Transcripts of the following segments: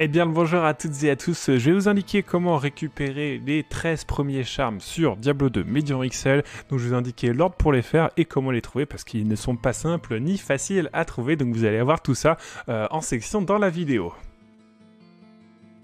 Eh bien le bonjour à toutes et à tous, je vais vous indiquer comment récupérer les 13 premiers charmes sur Diablo 2 Medium XL. Donc je vais vous indiquer l'ordre pour les faire et comment les trouver parce qu'ils ne sont pas simples ni faciles à trouver. Donc vous allez avoir tout ça euh, en section dans la vidéo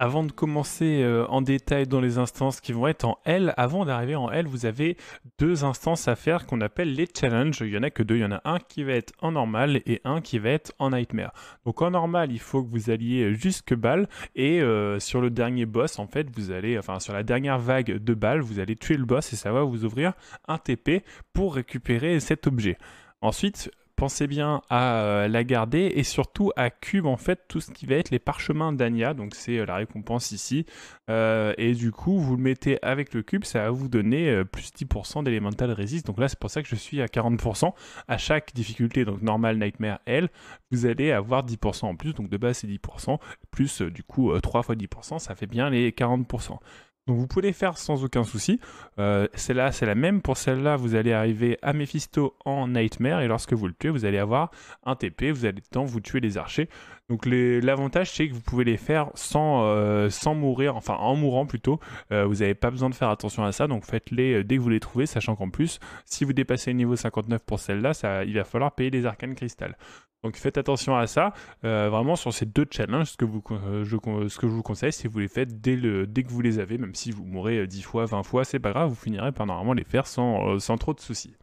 avant de commencer euh, en détail dans les instances qui vont être en L, avant d'arriver en L, vous avez deux instances à faire qu'on appelle les challenges. Il y en a que deux. Il y en a un qui va être en normal et un qui va être en nightmare. Donc en normal, il faut que vous alliez jusque balle et euh, sur le dernier boss, en fait, vous allez, enfin sur la dernière vague de balles, vous allez tuer le boss et ça va vous ouvrir un TP pour récupérer cet objet. Ensuite, pensez bien à euh, la garder et surtout à cube en fait tout ce qui va être les parchemins d'Ania, donc c'est euh, la récompense ici. Euh, et du coup, vous le mettez avec le cube, ça va vous donner plus 10% d'Elemental Resist. Donc là, c'est pour ça que je suis à 40%. À chaque difficulté, donc normal, nightmare, L, vous allez avoir 10% en plus. Donc de base, c'est 10%, plus du coup 3 fois 10%, ça fait bien les 40%. Donc vous pouvez les faire sans aucun souci. Euh, celle-là, c'est la même. Pour celle-là, vous allez arriver à Mephisto en Nightmare et lorsque vous le tuez, vous allez avoir un TP. Vous allez temps vous tuer les archers. Donc l'avantage, c'est que vous pouvez les faire sans, euh, sans mourir, enfin en mourant plutôt. Euh, vous n'avez pas besoin de faire attention à ça. Donc faites-les dès que vous les trouvez, sachant qu'en plus, si vous dépassez le niveau 59 pour celle-là, ça, il va falloir payer les arcanes cristal. Donc faites attention à ça. Euh, vraiment sur ces deux challenges, hein, euh, ce que, je, vous conseille, c'est que vous les faites dès, le, dès que vous les avez, même si vous mourrez 10 euh, fois, 20 fois, c'est pas grave, vous finirez par normalement les faire sans trop de soucis.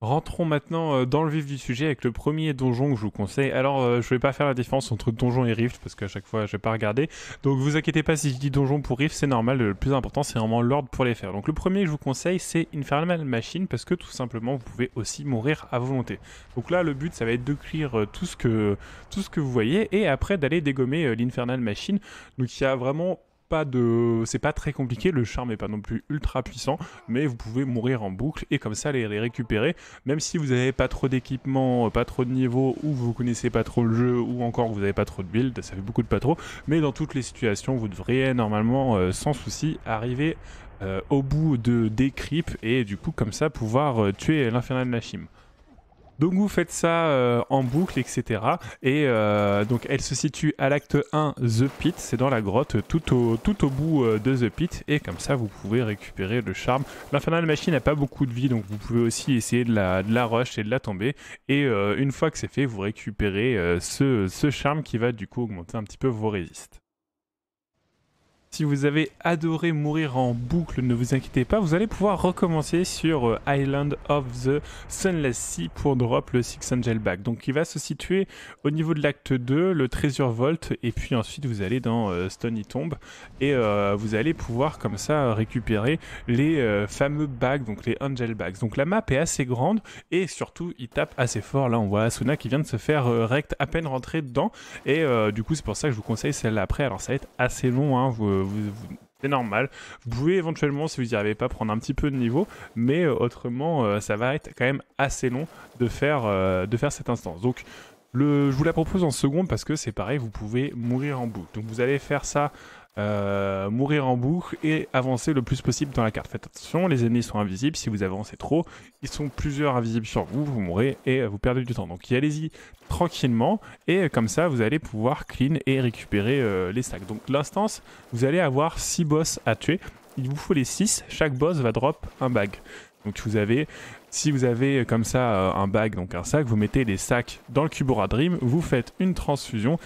Rentrons maintenant euh, dans le vif du sujet avec le premier donjon que je vous conseille. Alors, euh, je ne vais pas faire la différence entre donjon et rift parce qu'à chaque fois, je vais pas regarder. Donc, vous inquiétez pas si je dis donjon pour rift, c'est normal. Le plus important, c'est vraiment l'ordre pour les faire. Donc, le premier que je vous conseille, c'est Infernal Machine parce que tout simplement, vous pouvez aussi mourir à volonté. Donc là, le but, ça va être de cuire euh, tout ce que tout ce que vous voyez et après d'aller dégommer l'Infernal Machine. Donc, il y a vraiment pas de, c'est pas très compliqué. Le charme est pas non plus ultra puissant, mais vous pouvez mourir en boucle et comme ça les, récupérer. Même si vous n'avez pas trop d'équipement, euh, pas trop de niveau, ou vous connaissez pas trop le jeu, ou encore vous n'avez pas trop de build, ça fait beaucoup de pas trop. Mais dans toutes les situations, vous devriez normalement euh, sans souci arriver euh, au bout de des creeps et du coup comme ça pouvoir tuer l'infernal Nashim. Donc vous faites ça euh, en boucle, etc. Et euh, donc elle se situe à l'acte 1, The Pit, c'est dans la grotte tout au, bout euh, de The Pit, et comme ça vous pouvez récupérer le charme. L'Infernal Machine n'a pas beaucoup de vie, donc vous pouvez aussi essayer de la, de rush et de la tomber, et une fois que c'est fait, vous récupérez ce, ce charme qui va du coup augmenter un petit peu vos résistes. Si vous avez adoré mourir en boucle, ne vous inquiétez pas, vous allez pouvoir recommencer sur euh, Island of the Sunless Sea pour drop le Six Angel Bag. Donc il va se situer au niveau de l'acte 2, le Treasure Vault, et puis ensuite vous allez dans euh, Stony Tomb et euh, vous allez pouvoir comme ça récupérer les fameux bags, donc les Angel Bags. Donc la map est assez grande et surtout il tape assez fort. Là on voit Asuna qui vient de se faire rect à peine rentrer dedans et du coup c'est pour ça que je vous conseille celle-là après. Alors ça va être assez long, hein, vous c'est normal. Vous pouvez éventuellement, si vous n'y arrivez pas, prendre un petit peu de niveau, mais euh, autrement, euh, ça va être quand même assez long de faire, euh, de faire cette instance. Donc, je vous la propose en seconde parce que c'est pareil, vous pouvez mourir en boucle. Donc, vous allez faire ça euh, mourir en boucle et avancer le plus possible dans la carte. Faites attention, les ennemis sont invisibles, si vous avancez trop, ils sont plusieurs invisibles sur vous, vous mourrez et vous perdez du temps. Donc y allez-y tranquillement et euh, comme ça vous allez pouvoir clean et récupérer euh, les sacs Donc l'instance, vous allez avoir 6 boss à tuer, il vous faut les 6, chaque boss va drop un bag. Donc vous avez, si vous avez comme ça un bag, donc un sac, vous mettez les sacs dans le Cubora Dream, vous faites une transfusion,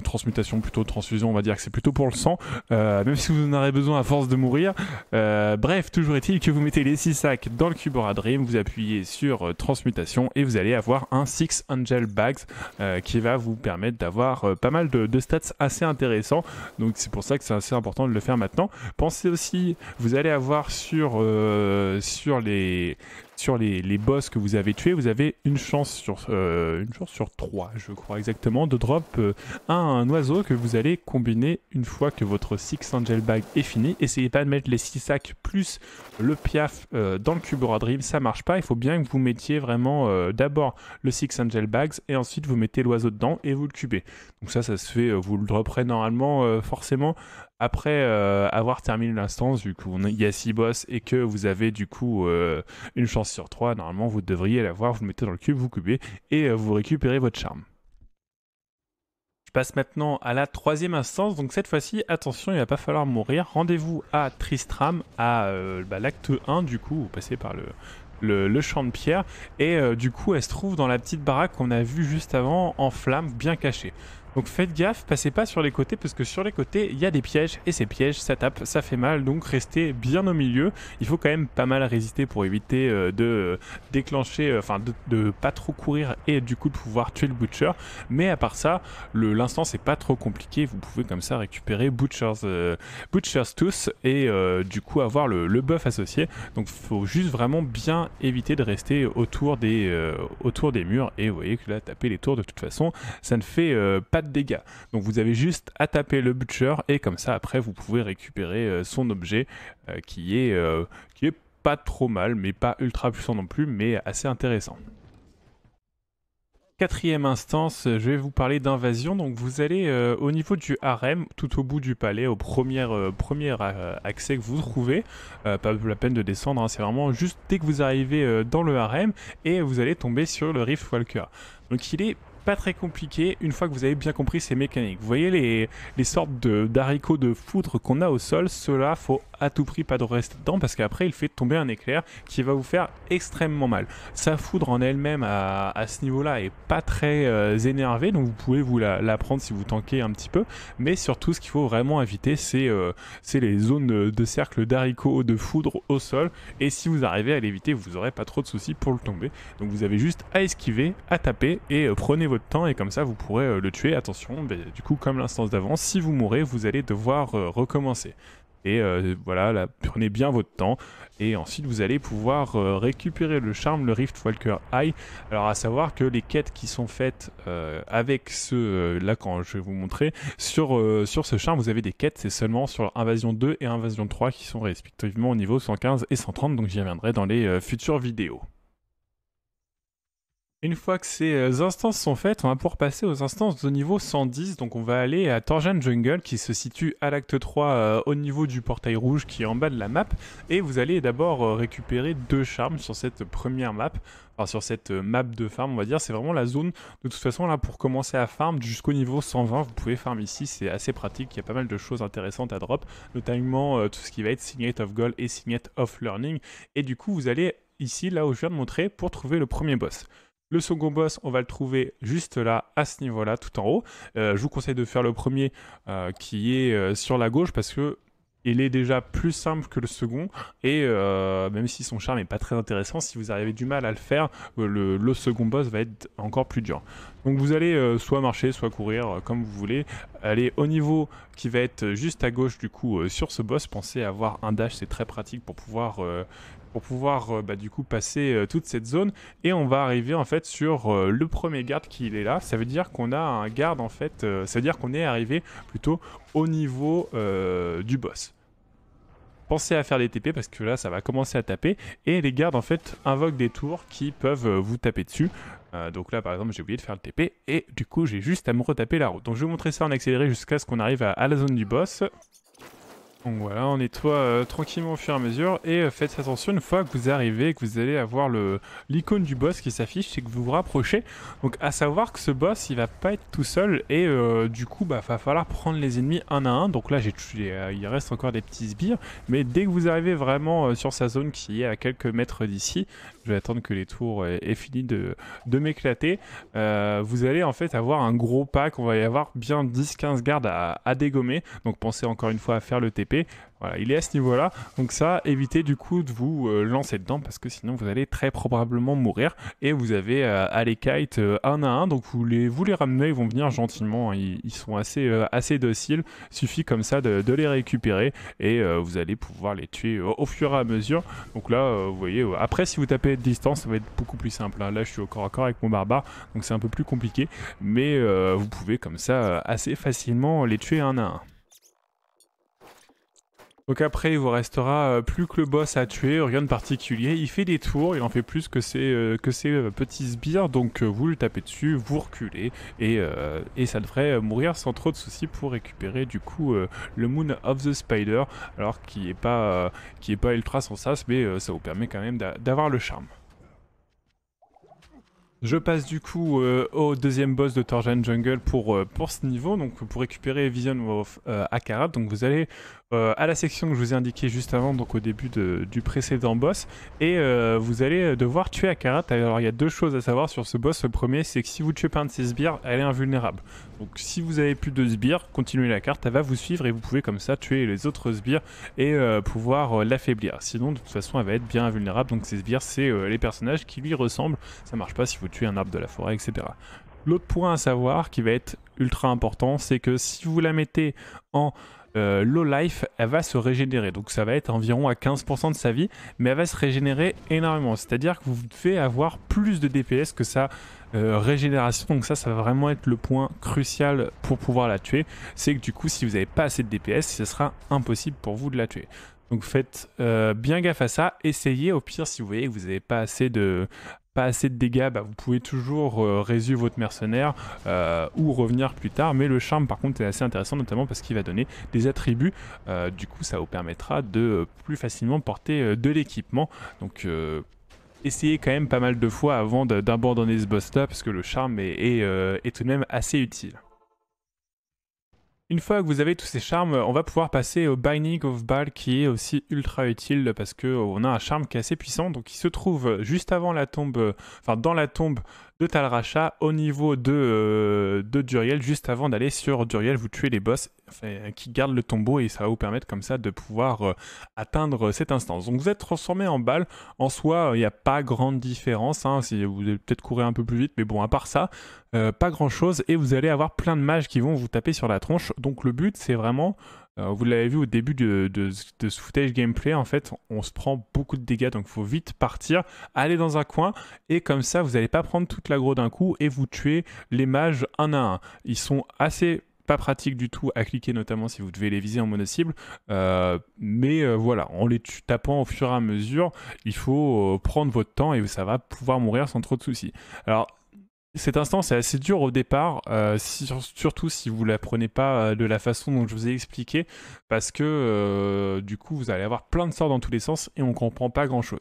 transmutation plutôt, transfusion, on va dire que c'est plutôt pour le sang, euh, même si vous en aurez besoin à force de mourir. Euh, bref, toujours est-il que vous mettez les 6 sacs dans le cube Dream, vous appuyez sur euh, transmutation et vous allez avoir un 6 Angel Bags qui va vous permettre d'avoir pas mal de, de, stats assez intéressants. Donc c'est pour ça que c'est assez important de le faire maintenant. Pensez aussi, vous allez avoir sur, sur les, sur les, boss que vous avez tués, vous avez une chance sur euh, une chance sur trois, je crois exactement, de drop euh, un, oiseau que vous allez combiner une fois que votre Six Angel Bag est fini. Essayez pas de mettre les six sacs plus le piaf euh, dans le cube Dream, ça marche pas. Il faut bien que vous mettiez vraiment d'abord le Six Angel Bags et ensuite vous mettez l'oiseau dedans et vous le cubez. Donc ça, ça se fait, vous le dropperez normalement forcément après euh, avoir terminé l'instance, vu qu'il y a 6 boss et que vous avez du coup euh, une chance sur 3, normalement vous devriez l'avoir, vous le mettez dans le cube, vous cubez et euh, vous récupérez votre charme. Je passe maintenant à la troisième instance, donc cette fois-ci, attention, il va pas falloir mourir. Rendez-vous à Tristram, à bah, l'acte 1 du coup, vous passez par le, champ de pierre. Et du coup, elle se trouve dans la petite baraque qu'on a vue juste avant, en flamme, bien cachée. Donc faites gaffe, passez pas sur les côtés parce que sur les côtés, il y a des pièges et ces pièges, ça tape, ça fait mal. Donc restez bien au milieu. Il faut quand même pas mal résister pour éviter euh, de euh, déclencher, euh, enfin de, pas trop courir et du coup de pouvoir tuer le Butcher. Mais à part ça, l'instant c'est pas trop compliqué. Vous pouvez comme ça récupérer Butcher's, Butcher's tous et du coup avoir le, buff associé. Donc faut juste vraiment bien éviter de rester autour des, autour des murs. Et vous voyez que là, taper les tours de toute façon, ça ne fait pas de dégâts. Donc vous avez juste à taper le Butcher et comme ça après vous pouvez récupérer euh, son objet euh, qui est, euh, qui est pas trop mal, mais pas ultra puissant non plus, mais assez intéressant. Quatrième instance, je vais vous parler d'invasion. Donc vous allez au niveau du harem, tout au bout du palais, au premier, premier accès que vous trouvez. pas la peine de descendre, hein, c'est vraiment juste dès que vous arrivez dans le harem et vous allez tomber sur le walker, Donc il est pas très compliqué une fois que vous avez bien compris ces mécaniques. Vous voyez les, les sortes de, d'haricots de foudre qu'on a au sol, cela faut à tout prix pas de rester dedans parce qu'après il fait tomber un éclair qui va vous faire extrêmement mal. Sa foudre en elle-même à, ce niveau-là est pas très euh, énervée donc vous pouvez vous la, prendre si vous tanquez un petit peu mais surtout ce qu'il faut vraiment éviter c'est euh, les zones de, cercle d'haricots de foudre au sol et si vous arrivez à l'éviter vous aurez pas trop de soucis pour le tomber donc vous avez juste à esquiver, à taper et euh, prenez votre temps et comme ça vous pourrez le tuer attention ben, du coup comme l'instance d'avant si vous mourrez vous allez devoir recommencer et euh, voilà, prenez bien votre temps. Et ensuite, vous allez pouvoir euh, récupérer le charme, le Rift Walker High. Alors, à savoir que les quêtes qui sont faites euh, avec ce. là, quand je vais vous montrer, sur, sur ce charme, vous avez des quêtes. C'est seulement sur Invasion 2 et Invasion 3 qui sont respectivement au niveau 115 et 130. Donc, j'y reviendrai dans les futures vidéos. Une fois que ces euh, instances sont faites, on va pouvoir passer aux instances de niveau 110. Donc on va aller à Torjan Jungle qui se situe à l'acte 3 euh, au niveau du portail rouge qui est en bas de la map. Et vous allez d'abord euh, récupérer deux charmes sur cette première map. Enfin, sur cette map de farm on va dire, c'est vraiment la zone de toute façon là pour commencer à farm jusqu'au niveau 120 vous pouvez farm ici, c'est assez pratique, il y a pas mal de choses intéressantes à drop, notamment tout ce qui va être Signate of Gold et Signet of Learning et du coup vous allez ici là où je viens de montrer pour trouver le premier boss. Le second boss, on va le trouver juste là, à ce niveau-là, tout en haut. Euh, je vous conseille de faire le premier euh, qui est euh, sur la gauche parce que il est déjà plus simple que le second et même si son charme n'est pas très intéressant, si vous avez du mal à le faire, le, le, second boss va être encore plus dur. Donc vous allez soit marcher, soit courir, comme vous voulez. Allez au niveau qui va être juste à gauche du coup sur ce boss. Pensez à avoir un dash, c'est très pratique pour pouvoir pour pouvoir euh, bah, du coup passer euh, toute cette zone et on va arriver en fait sur euh, le premier garde qui est là. Ça veut dire qu'on a un garde en fait, ça veut dire qu'on est arrivé plutôt au niveau du boss pensez à faire des TP parce que là ça va commencer à taper et les gardes en fait invoquent des tours qui peuvent vous taper dessus. donc là par exemple j'ai oublié de faire le TP et du coup j'ai juste à me retaper la route. Donc je vais vous montrer ça en accéléré jusqu'à ce qu'on arrive à la zone du boss. Donc voilà, on nettoie euh, tranquillement au fur et à mesure. Et euh, faites attention, une fois que vous arrivez que vous allez avoir l'icône du boss qui s'affiche, c'est que vous vous rapprochez. Donc à savoir que ce boss, il va pas être tout seul. Et euh, du coup, bah, va falloir prendre les ennemis un à un. Donc là, j'ai il reste encore des petits sbires. Mais dès que vous arrivez vraiment sur sa zone qui est à quelques mètres d'ici, je vais attendre que les tours aient, fini de, m'éclater. Euh, vous allez en fait avoir un gros pack, on va y avoir bien 10-15 gardes à, à, dégommer. Donc pensez encore une fois à faire le TP. Voilà, il est à ce niveau-là. Donc ça, évitez du coup de vous euh, lancer dedans parce que sinon vous allez très probablement mourir. Et vous avez à euh, les kites euh, un à un, donc vous les, vous les ramenez, ils vont venir gentiment. Hein. Ils, sont assez, assez dociles. Suffit comme ça de, les récupérer et vous allez pouvoir les tuer au, fur et à mesure. Donc là, vous voyez, après si vous tapez de distance, ça va être beaucoup plus simple. Hein. Là, je suis au corps à corps avec mon barbare, donc c'est un peu plus compliqué. Mais vous pouvez comme ça assez facilement les tuer un à un. Donc après, il vous restera euh, plus que le boss à tuer, rien de particulier. Il fait des tours, il en fait plus que ses, euh, que euh, petits sbires, donc vous le tapez dessus, vous reculez, et, et ça devrait mourir sans trop de soucis pour récupérer du coup le Moon of the Spider, alors qui n'est pas, qui est pas ultra sans sas, mais ça vous permet quand même d'avoir le charme. Je passe du coup au deuxième boss de Torjan Jungle pour, pour ce niveau, donc pour récupérer Vision of Akarat. Donc vous allez euh, à la section que je vous ai indiqué juste avant, donc au début du précédent boss. Et euh, vous allez devoir tuer Akarat. Alors il y a deux choses à savoir sur ce boss. Le premier, c'est que si vous tuez pas un de ses sbires, elle est invulnérable. Donc si vous avez plus de sbires, continuez la carte, elle va vous suivre et vous pouvez comme ça tuer les autres sbires et euh, pouvoir l'affaiblir. Sinon, de toute façon, elle va être bien invulnérable. Donc ses sbires, c'est les personnages qui lui ressemblent. Ça marche pas si vous tuez un arbre de la forêt, etc. L'autre point à savoir qui va être ultra important, c'est que si vous la mettez en euh, Low Life, elle va se régénérer. Donc ça va être environ à 15% de sa vie, mais elle va se régénérer énormément. C'est-à-dire que vous devez avoir plus de DPS que sa euh, régénération. Donc ça, ça va vraiment être le point crucial pour pouvoir la tuer. C'est que du coup, si vous n'avez pas assez de DPS, ce sera impossible pour vous de la tuer. Donc faites euh, bien gaffe à ça. Essayez au pire si vous voyez que vous n'avez pas assez de, assez de dégâts, bah, vous pouvez toujours euh, votre mercenaire euh, ou revenir plus tard. Mais le charme, par contre, est assez intéressant, notamment parce qu'il va donner des attributs. Euh, du coup, ça vous permettra de euh, plus facilement porter de l'équipement. Donc, essayez quand même pas mal de fois avant d'abandonner ce boss-là, parce que le charme est tout de même assez utile. Une fois que vous avez tous ces charmes, on va pouvoir passer au Binding of Ball qui est aussi ultra utile parce qu'on a un charme qui est assez puissant, donc il se trouve juste avant la tombe, enfin dans la tombe de Talracha au niveau euh, de, Duriel, juste avant d'aller sur Duriel, vous tuez les boss qui gardent le tombeau et ça va vous permettre comme ça de pouvoir euh, atteindre cette instance. Donc vous êtes transformé en balle, en soi euh, il n'y a pas grande différence, hein, si vous allez peut-être courir un peu plus vite, mais bon à part ça, pas grand chose et vous allez avoir plein de mages qui vont vous taper sur la tronche. Donc le but c'est vraiment vous l'avez vu au début de, ce footage gameplay, en fait, on se prend beaucoup de dégâts, donc il faut vite partir, aller dans un coin, et comme ça, vous n'allez pas prendre toute l'aggro d'un coup et vous tuer les mages un à un. Ils sont assez pas pratiques du tout à cliquer, notamment si vous devez les viser en mono-cible. Euh, mais euh, voilà, en les tapant au fur et à mesure, il faut euh, prendre votre temps et ça va pouvoir mourir sans trop de soucis. Alors, cette instance est assez dure au départ, euh, surtout si vous la prenez pas euh, de la façon dont je vous ai expliqué, parce que euh, du coup vous allez avoir plein de sorts dans tous les sens et on ne comprend pas grand chose.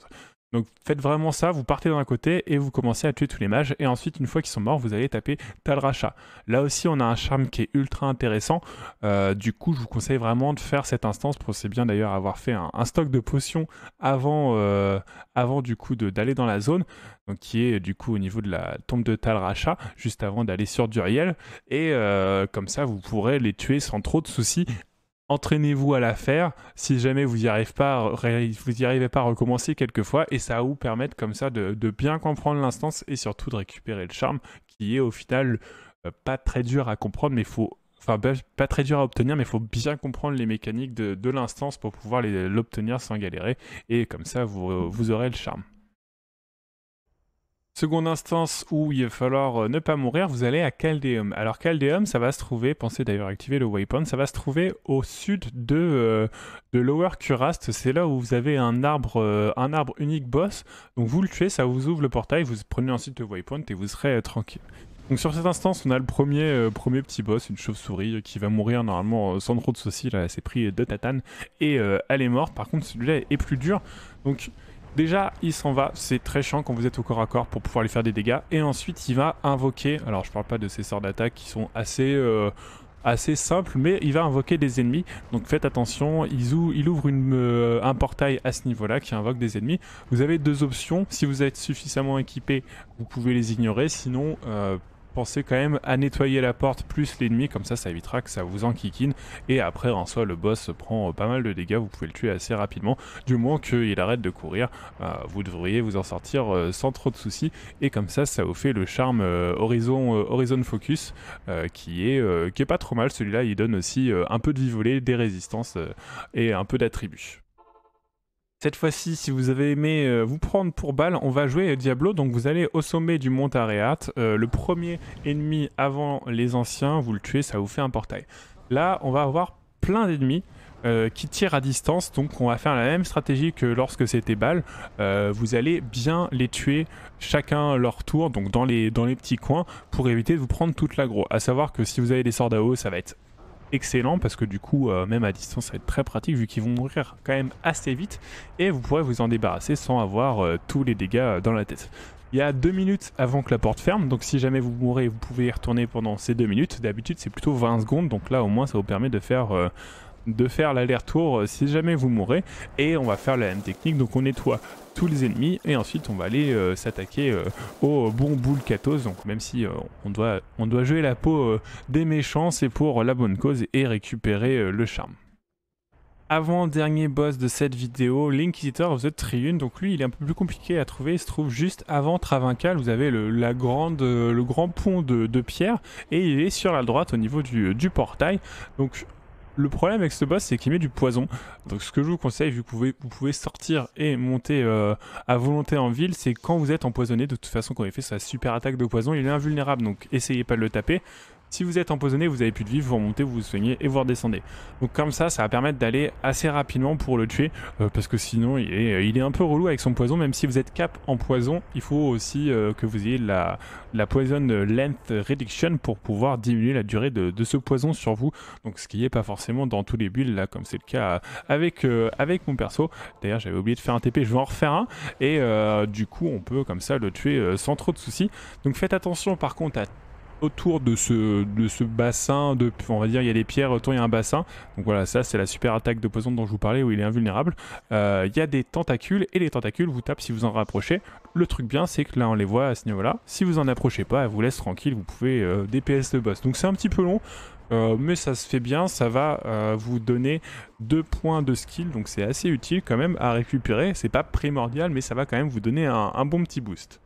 Donc faites vraiment ça, vous partez d'un côté et vous commencez à tuer tous les mages, et ensuite une fois qu'ils sont morts, vous allez taper Talracha. Là aussi on a un charme qui est ultra intéressant, euh, du coup je vous conseille vraiment de faire cette instance, c'est bien d'ailleurs avoir fait un, stock de potions avant, euh, avant du coup d'aller dans la zone, donc qui est du coup au niveau de la tombe de Talracha, juste avant d'aller sur Duriel, et euh, comme ça vous pourrez les tuer sans trop de soucis entraînez-vous à la faire. Si jamais vous n'y arrivez pas, vous recommencer arrivez pas, quelques fois et ça va vous permettre comme ça de, bien comprendre l'instance et surtout de récupérer le charme qui est au final euh, pas très dur à comprendre, mais faut enfin pas très dur à obtenir, mais il faut bien comprendre les mécaniques de, l'instance pour pouvoir l'obtenir sans galérer et comme ça vous aurez le charme. Seconde instance où il va falloir euh, ne pas mourir, vous allez à Caldeum. Alors Caldeum, ça va se trouver, pensez d'ailleurs activer le waypoint, ça va se trouver au sud de, euh, Lower Curast. C'est là où vous avez un arbre, euh, un arbre unique boss. Donc vous le tuez, ça vous ouvre le portail, vous prenez ensuite le waypoint et vous serez tranquille. Donc sur cette instance, on a le premier, premier petit boss, une chauve-souris, qui va mourir normalement sans trop de soucis. Là, elle s'est pris de tatane, et elle est morte. Par contre, celui-là est plus dur. Donc Déjà, il s'en va, c'est très chiant quand vous êtes au corps à corps pour pouvoir lui faire des dégâts. Et ensuite, il va invoquer, alors je parle pas de ces sorts d'attaque qui sont assez... Euh, simples, assez mais il va invoquer des ennemis. Donc faites attention, il, ouvre une, euh, un portail à ce niveau-là qui invoque des ennemis. Vous avez deux options. Si vous êtes suffisamment équipé, vous pouvez les ignorer. Sinon, euh, pensez quand même à nettoyer la porte plus l'ennemi, comme ça ça évitera que ça vous enquiquine. Et après en soi le boss prend euh, pas mal de dégâts, vous pouvez le tuer assez rapidement. Du moins qu'il arrête de courir, bah, vous devriez vous en sortir euh, sans trop de soucis. Et comme ça ça vous fait le charme euh, Horizon, Horizon Focus qui, est, qui est pas trop mal. Celui-là il donne aussi un peu de vie volée, des résistances et un peu d'attributs. Cette fois-ci, si vous avez aimé euh, vous prendre pour balle, on va jouer Diablo. Donc vous allez au sommet du mont Areat. Euh, le premier ennemi avant les anciens, vous le tuez, ça vous fait un portail. Là, on va avoir plein d'ennemis. Euh, qui tirent à distance, donc on va faire la même stratégie que lorsque c'était balle. vous allez bien les tuer chacun leur tour, donc dans les, dans les petits coins, pour éviter de vous prendre toute l'aggro. A savoir que si vous avez des sorts d'AO, ça va être excellent parce que du coup, euh, même à distance, ça va être très pratique vu qu'ils vont mourir quand même assez vite et vous pourrez vous en débarrasser sans avoir euh, tous les dégâts euh, dans la tête. Il y a deux minutes avant que la porte ferme, donc si jamais vous mourrez, vous pouvez y retourner pendant ces deux minutes. D'habitude, c'est plutôt 20 secondes, donc là au moins ça vous permet de faire de faire l'aller-retour euh, si jamais vous mourrez. Et on va faire la même technique, donc on nettoie tous les ennemis et ensuite on va aller euh, s'attaquer euh, au bon boule Katos. Donc même si on, doit, on doit jouer la peau des méchants, c'est pour la bonne cause et récupérer le charme. Avant-dernier boss de cette vidéo, l'Inquisitor of the Triune. Donc lui, il est un peu plus compliqué à trouver. Il se trouve juste avant Travincal. Vous avez le, la grande, le grand pont de, pierre et il est sur la droite au niveau du, portail. Donc le problème avec ce boss, c'est qu'il met du poison. Donc ce que je vous conseille, vu que vous pouvez, sortir et monter euh, à volonté en ville, c'est quand vous êtes empoisonné, de toute façon, quand il fait sa super attaque de poison, il est invulnérable. Donc essayez pas de le taper. Si vous êtes empoisonné, vous avez plus de vie, vous remontez, vous vous soignez et vous redescendez. Donc comme ça, ça va permettre d'aller assez rapidement pour le tuer, euh, parce que sinon euh, il est, un peu relou avec son poison, même si vous êtes cap en poison, il faut aussi euh, que vous ayez la, poison length reduction pour pouvoir diminuer la durée de, ce poison sur vous, donc ce qui n'est pas forcément dans tous les builds là, comme c'est le cas avec, avec mon perso. D'ailleurs j'avais oublié de faire un TP, je vais en refaire un, et du coup on peut comme ça le tuer sans trop de soucis. Donc faites attention par contre à autour de ce, de ce bassin, de, on va dire il y a des pierres, autour il y a un bassin. Donc voilà, ça c'est la super attaque de poison dont je vous parlais où il est invulnérable. Euh, il y a des tentacules et les tentacules vous tapent si vous en rapprochez. Le truc bien c'est que là on les voit à ce niveau-là. Si vous en approchez pas, elle vous laisse tranquille, vous pouvez euh, DPS le boss. Donc c'est un petit peu long. Euh, mais ça se fait bien, ça va vous donner deux points de skill, donc c'est assez utile quand même à récupérer. C'est pas primordial, mais ça va quand même vous donner un bon petit boost.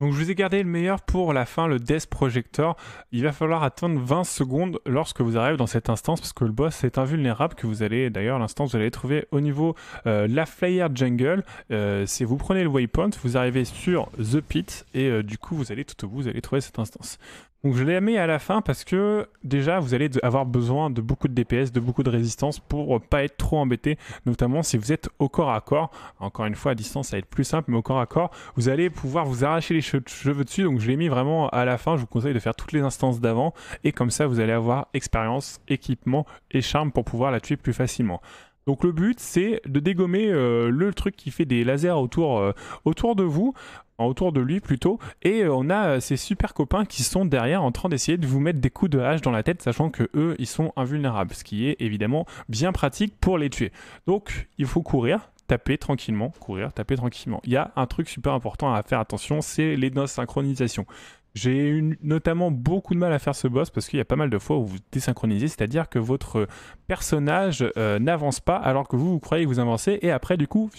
Donc je vous ai gardé le meilleur pour la fin, le Death Projector. Il va falloir attendre 20 secondes lorsque vous arrivez dans cette instance parce que le boss est invulnérable que vous allez d'ailleurs l'instance vous allez trouver au niveau euh, la Flyer Jungle. Euh, si vous prenez le waypoint, vous arrivez sur The Pit et euh, du coup vous allez tout au bout, vous allez trouver cette instance. Donc je l'ai mis à la fin parce que déjà vous allez avoir besoin de beaucoup de DPS, de beaucoup de résistance pour euh, pas être trop embêté, notamment si vous êtes au corps à corps. Encore une fois à distance ça va être plus simple, mais au corps à corps vous allez pouvoir vous arracher les cheveux dessus. Donc je l'ai mis vraiment à la fin. Je vous conseille de faire toutes les instances d'avant et comme ça vous allez avoir expérience, équipement et charme pour pouvoir la tuer plus facilement. Donc le but c'est de dégommer euh, le truc qui fait des lasers autour, euh, autour de vous, autour de lui plutôt, et euh, on a ces super copains qui sont derrière en train d'essayer de vous mettre des coups de hache dans la tête, sachant que eux ils sont invulnérables, ce qui est évidemment bien pratique pour les tuer. Donc il faut courir, taper tranquillement, courir, taper tranquillement. Il y a un truc super important à faire attention, c'est les noces synchronisations. J'ai eu notamment beaucoup de mal à faire ce boss parce qu'il y a pas mal de fois où vous désynchronisez, c'est-à-dire que votre euh, personnage euh, n'avance pas alors que vous, vous croyez que vous avancez et après du coup,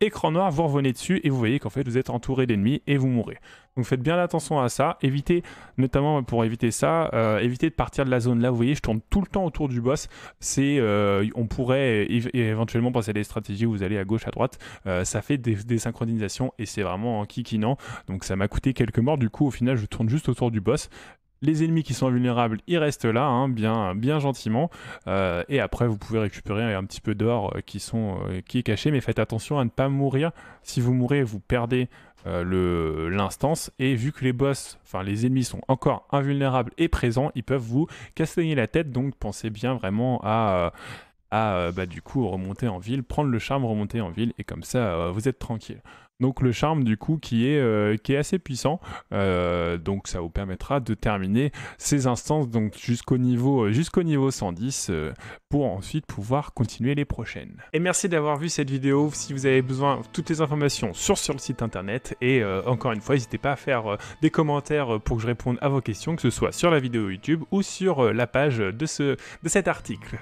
écran noir, vous revenez dessus et vous voyez qu'en fait vous êtes entouré d'ennemis et vous mourrez. Donc faites bien attention à ça. Évitez, notamment pour éviter ça, euh, évitez de partir de la zone. Là, vous voyez, je tourne tout le temps autour du boss. C'est, euh, on pourrait éventuellement passer à des stratégies où vous allez à gauche, à droite. Euh, ça fait des, synchronisations et c'est vraiment kikinant. Donc ça m'a coûté quelques morts. Du coup, au final, je tourne juste autour du boss les ennemis qui sont vulnérables, ils restent là, hein, bien, bien gentiment. et après, vous pouvez récupérer un petit peu d'or qui, sont, qui est caché, mais faites attention à ne pas mourir. Si vous mourrez, vous perdez euh, l'instance et vu que les boss, enfin les ennemis sont encore invulnérables et présents, ils peuvent vous castagner la tête donc pensez bien vraiment à, euh, à euh, bah, du coup remonter en ville, prendre le charme, remonter en ville et comme ça vous êtes tranquille. Donc le charme du coup qui est, euh, qui est assez puissant. Euh, donc ça vous permettra de terminer ces instances jusqu'au niveau, euh, jusqu'au niveau 110 pour ensuite pouvoir continuer les prochaines. Et merci d'avoir vu cette vidéo. Si vous avez besoin, toutes les informations sur, sur le site internet. Et encore une fois, n'hésitez pas à faire des commentaires pour que je réponde à vos questions, que ce soit sur la vidéo YouTube ou sur la page de cet article.